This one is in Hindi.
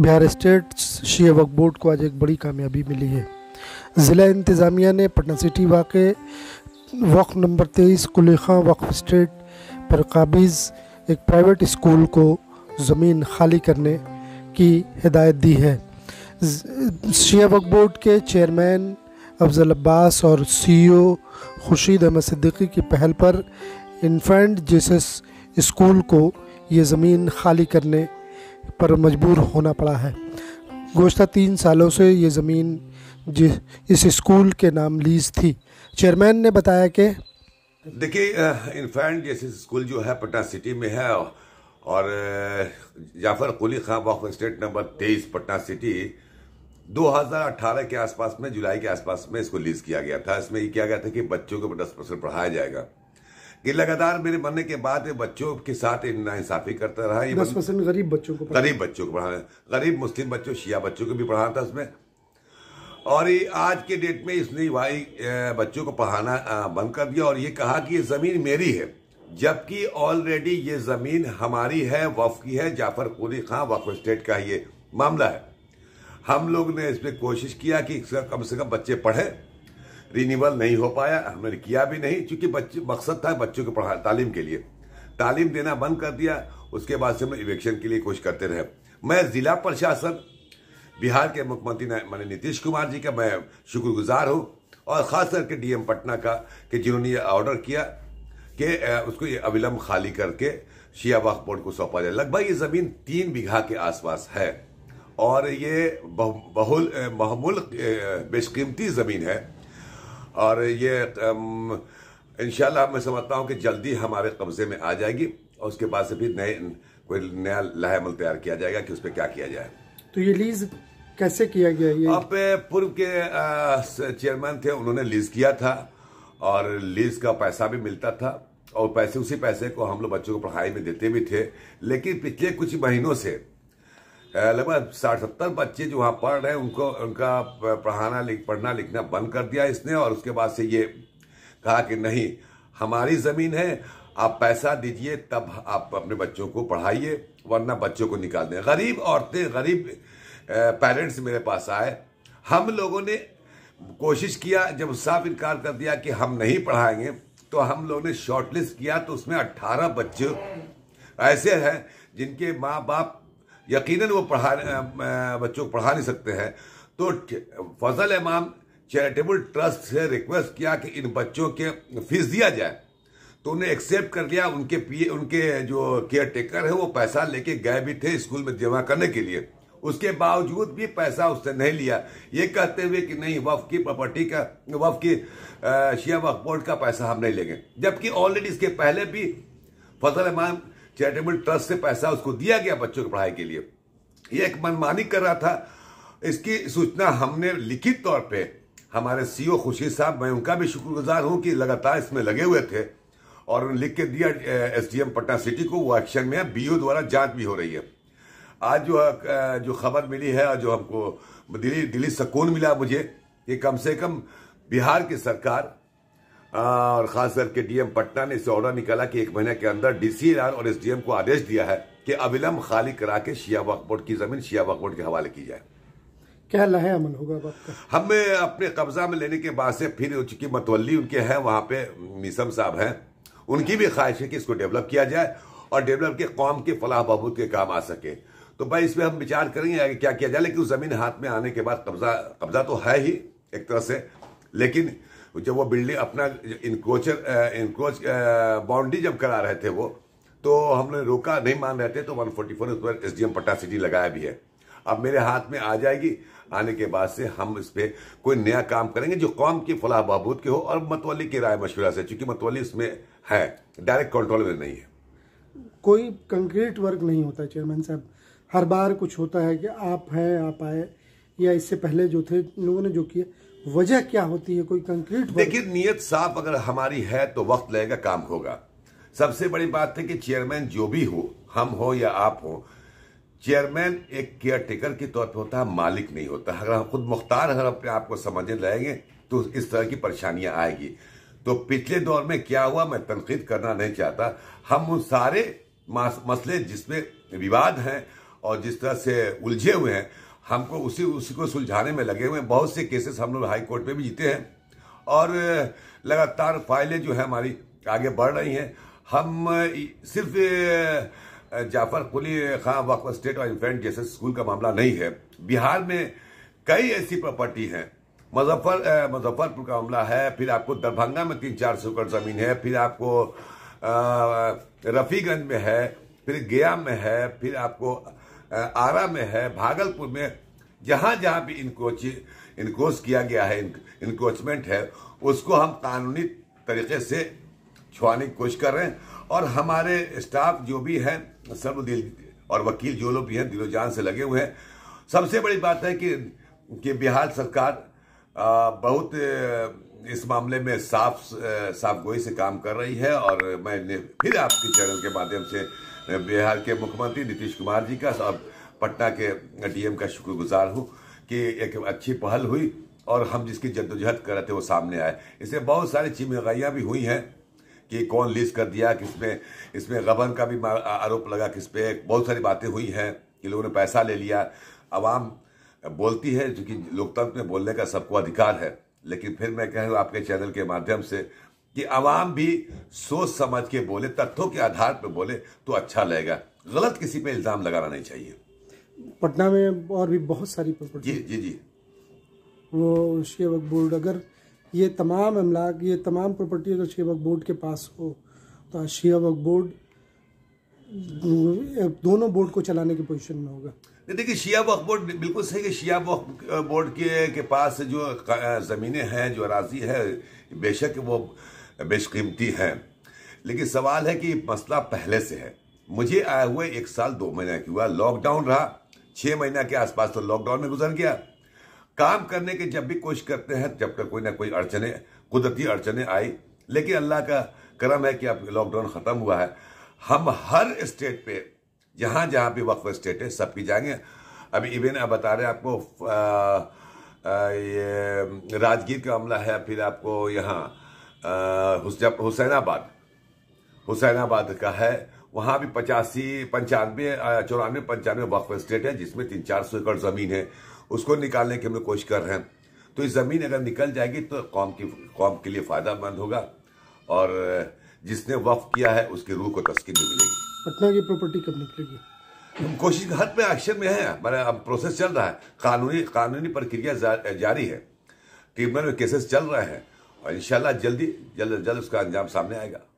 बिहार स्टेट शी वक्फ बोर्ड को आज एक बड़ी कामयाबी मिली है ज़िला इंतज़ामिया ने पटना सिटी वाक़ वक्फ नंबर तेईस कुलेखा वक्फ स्टेट पर काबिज़ एक प्राइवेट स्कूल को ज़मीन खाली करने की हिदायत दी है शिया वक्फ बोर्ड के चेयरमैन अफजल अब्बास और सीईओ खुर्शीद अहमद सिद्दीकी की पहल पर इन्फेंट जीसस स्कूल को ये ज़मीन खाली करने पर मजबूर होना पड़ा है गुज्तर तीन सालों से ये ज़मीन जिस इस स्कूल के नाम लीज थी चेयरमैन ने बताया कि देखिए इन्फैंट जैसे स्कूल जो है पटना सिटी में है और जाफर कुली खां वक्फ स्टेट नंबर तेईस पटना सिटी 2018 के आसपास में जुलाई के आसपास में इसको लीज किया गया था इसमें ये किया गया था कि बच्चों को दस परसेंट पढ़ाया जाएगा ये लगातार मेरे मरने के बाद ये बच्चों के साथ नाइंसाफी करता रहा ये दस परसेंट गरीब बच्चों को गरीब बच्चों को पढ़ाना गरीब मुस्लिम बच्चों शिया बच्चों को भी पढ़ाना था उसमें और ये आज के डेट में इसने भाई बच्चों को पढ़ाना बंद कर दिया और ये कहा कि ये ज़मीन मेरी है जबकि ऑलरेडी ये ज़मीन हमारी है वफ की है जाफर कुली खां वफ स्टेट का ये मामला है हम लोग ने पर कोशिश किया कि कम से कम बच्चे पढ़े रिन्यूअल नहीं हो पाया हमने किया भी नहीं क्योंकि बच्चे मकसद था बच्चों की पढ़ा तालीम के लिए तालीम देना बंद कर दिया उसके बाद से हम इवेक्शन के लिए कोशिश करते रहे मैं जिला प्रशासन बिहार के मुख्यमंत्री मैंने नीतीश कुमार जी का मैं शुक्रगुजार हूँ और ख़ास करके डीएम पटना का कि जिन्होंने ये ऑर्डर किया कि उसको ये अविलंब खाली करके शिया वक्फ बोर्ड को सौंपा जाए लगभग ये ज़मीन तीन बीघा के आसपास है और ये बहुल महमूल बेशकीमती ज़मीन है और ये इन मैं समझता हूँ कि जल्दी हमारे कब्जे में आ जाएगी और उसके बाद से भी नए कोई नया लहमल तैयार किया जाएगा कि उस पर क्या किया जाए तो ये लीज कैसे किया गया ये आप पूर्व के चेयरमैन थे उन्होंने लीज किया था और लीज का पैसा भी मिलता था और पैसे उसी पैसे को हम लोग बच्चों को पढ़ाई में देते भी थे लेकिन पिछले कुछ महीनों से लगभग साठ सत्तर बच्चे जो वहाँ पढ़ रहे हैं उनको उनका पढ़ाना लिख पढ़ना लिखना बंद कर दिया इसने और उसके बाद से ये कहा कि नहीं हमारी ज़मीन है आप पैसा दीजिए तब आप अपने बच्चों को पढ़ाइए वरना बच्चों को निकाल दें गरीब औरतें गरीब पेरेंट्स मेरे पास आए हम लोगों ने कोशिश किया जब साफ इनकार कर दिया कि हम नहीं पढ़ाएंगे तो हम लोगों ने शॉर्टलिस्ट किया तो उसमें 18 बच्चे ऐसे हैं जिनके माँ बाप यकीनन वो पढ़ा बच्चों को पढ़ा नहीं सकते हैं तो फजल इमाम चैरिटेबल ट्रस्ट से रिक्वेस्ट किया कि इन बच्चों के फीस दिया जाए तो उन्हें एक्सेप्ट कर लिया उनके पीए उनके जो केयर टेकर है वो पैसा लेके गए भी थे स्कूल में जमा करने के लिए उसके बावजूद भी पैसा उससे नहीं लिया ये कहते हुए कि नहीं वफ की प्रॉपर्टी का वफ की शिया वक्फ बोर्ड का पैसा हम नहीं लेंगे जबकि ऑलरेडी इसके पहले भी फजल इमाम चैरिटेबल ट्रस्ट से पैसा उसको दिया गया बच्चों की पढ़ाई के लिए ये एक मनमानी कर रहा था इसकी सूचना हमने लिखित तौर पे हमारे सीईओ खुशी साहब मैं उनका भी शुक्रगुजार हूं कि लगातार इसमें लगे हुए थे और उन्होंने लिख के दिया एसडीएम पटना सिटी को वो एक्शन में बीओ द्वारा जांच भी हो रही है आज जो जो खबर मिली है और जो हमको दिली दिली सकून मिला मुझे ये कम से कम बिहार की सरकार हाँ, और खास करके डीएम पटना ने इसे ऑर्डर निकाला कि एक महीने के अंदर डीसीआर और एसडीएम को आदेश दिया है कि अविलंब खाली करा के शिया वक्फ बोर्ड की जमीन शिया वक्फ बोर्ड के हवाले की जाए क्या लहे अमल होगा हमें अपने कब्जा में लेने के बाद से फिर चूंकि मतवली उनके हैं वहां पे मिसम साहब हैं उनकी भी ख्वाहिश है कि इसको डेवलप किया जाए और डेवलप के कौम के फलाह बहबूद के काम आ सके तो भाई इसमें हम विचार करेंगे क्या किया जाए लेकिन उस जमीन हाथ में आने के बाद कब्जा कब्जा तो है ही एक तरह से लेकिन जब वो बिल्डिंग अपना इनक्रोचर इनक्रोच बाउंड्री जब करा रहे थे वो तो हमने रोका नहीं मान रहे थे तो वन फोर्टी फोर उस पर S D M Patna city लगाया भी है अब मेरे हाथ में आ जाएगी आने के बाद से हम इस पर कोई नया काम करेंगे जो कौम की फलाह बहबूद के हो और मतवली की राय मशवरा से चूंकि मतवली इसमें है डायरेक्ट कंट्रोल में नहीं है कोई कंक्रीट वर्क नहीं होता चेयरमैन साहब हर बार कुछ होता है कि आप हैं आप आए या इससे पहले जो थे लोगों ने जो किया वजह क्या होती है कोई कंक्रीट देखिए नीयत साफ अगर हमारी है तो वक्त लगेगा काम होगा सबसे बड़ी बात है कि चेयरमैन जो भी हो हम हो या आप हो चेयरमैन एक केयर टेकर के तौर पर होता है मालिक नहीं होता अगर हम खुद मुख्तार अगर अपने आप को समझने लगेंगे तो इस तरह की परेशानियां आएगी तो पिछले दौर में क्या हुआ मैं तनकीद करना नहीं चाहता हम उन सारे मसले जिसमें विवाद हैं और जिस तरह से उलझे हुए हैं हमको उसी उसी को सुलझाने में लगे हुए हैं बहुत से केसेस हम लोग हाई कोर्ट में भी जीते हैं और लगातार फाइलें जो है हमारी आगे बढ़ रही हैं हम सिर्फ जाफर कुली खां वक्फ स्टेट और इन्फेंट जैसे स्कूल का मामला नहीं है बिहार में कई ऐसी प्रॉपर्टी हैं मुजफ्फर मुजफ्फरपुर का मामला है फिर आपको दरभंगा में तीन चार सौ एकड़ जमीन है फिर आपको रफ़ीगंज में है फिर गया में है फिर आपको आरा में है भागलपुर में जहां जहां भी इनकोच इनकोच किया गया है इनकोचमेंट है उसको हम कानूनी तरीके से छुआने की कोशिश कर रहे हैं और हमारे स्टाफ जो भी हैं सब दिल और वकील जो लोग भी हैं दिलोजान से लगे हुए हैं सबसे बड़ी बात है कि, कि बिहार सरकार बहुत इस मामले में साफ साफ गोई से काम कर रही है और मैं फिर आपके चैनल के माध्यम से बिहार के मुख्यमंत्री नीतीश कुमार जी का अब पटना के डीएम का शुक्रगुजार हूँ कि एक अच्छी पहल हुई और हम जिसकी जद्दोजहद कर रहे थे वो सामने आए इससे बहुत सारी चिमगाइयाँ भी हुई हैं कि कौन लीज कर दिया किसमें इसमें गबन का भी आरोप लगा किस पे बहुत सारी बातें हुई हैं कि लोगों ने पैसा ले लिया आवाम बोलती है क्योंकि लोकतंत्र में बोलने का सबको अधिकार है लेकिन फिर मैं कह रहा हूँ आपके चैनल के माध्यम से कि आवाम भी सोच समझ के बोले तथ्यों के आधार पर बोले तो अच्छा लगेगा गलत किसी पे इल्ज़ाम लगाना नहीं चाहिए पटना में और भी बहुत सारी प्रॉपर्टी जी जी जी वो शेख बोर्ड अगर ये तमाम अमलाक ये तमाम प्रॉपर्टी अगर शे वक्फ बोर्ड के पास हो तो शे वक्फ बोर्ड दोनों बोर्ड को चलाने की पोजीशन में होगा देखिए शिया वक्फ बोर्ड बिल्कुल सही है शिया वक्फ बोर्ड के के पास जो ज़मीनें हैं जो अराजी है बेशक वो बेशकीमती है लेकिन सवाल है कि मसला पहले से है मुझे आए हुए एक साल दो महीना की हुआ लॉकडाउन रहा छह महीना के आसपास तो लॉकडाउन में गुजर गया काम करने की जब भी कोशिश करते हैं जब तक कोई ना कोई अड़चने कुदरती अड़चने आई लेकिन अल्लाह का करम है कि अब लॉकडाउन खत्म हुआ है हम हर स्टेट पे जहां जहां भी वक्फ स्टेट है सब जाएंगे अभी इवेन अब बता रहे हैं आपको आ, आ, ये राजगीर का मामला है फिर आपको यहाँ हुसैनाबाद हुसैनाबाद का है वहां भी पचासी पंचानवे चौरानवे पंचानवे वक्फ स्टेट है जिसमें तीन चार सौ एकड़ जमीन है उसको निकालने की हम लोग कोशिश कर रहे हैं तो इस ज़मीन अगर निकल जाएगी तो कौम की कौम के लिए फायदा मंद होगा और जिसने वक्फ किया है उसकी रूह को तस्किन भी मिलेगी पटना की प्रॉपर्टी कब निकलेगी हम कोशिश हद में एक्शन में है अब प्रोसेस चल रहा है कानूनी कानूनी प्रक्रिया जा, जारी है ट्रिब्यूनल में केसेस चल रहे हैं और इंशाल्लाह जल्दी जल्द जल्द उसका अंजाम सामने आएगा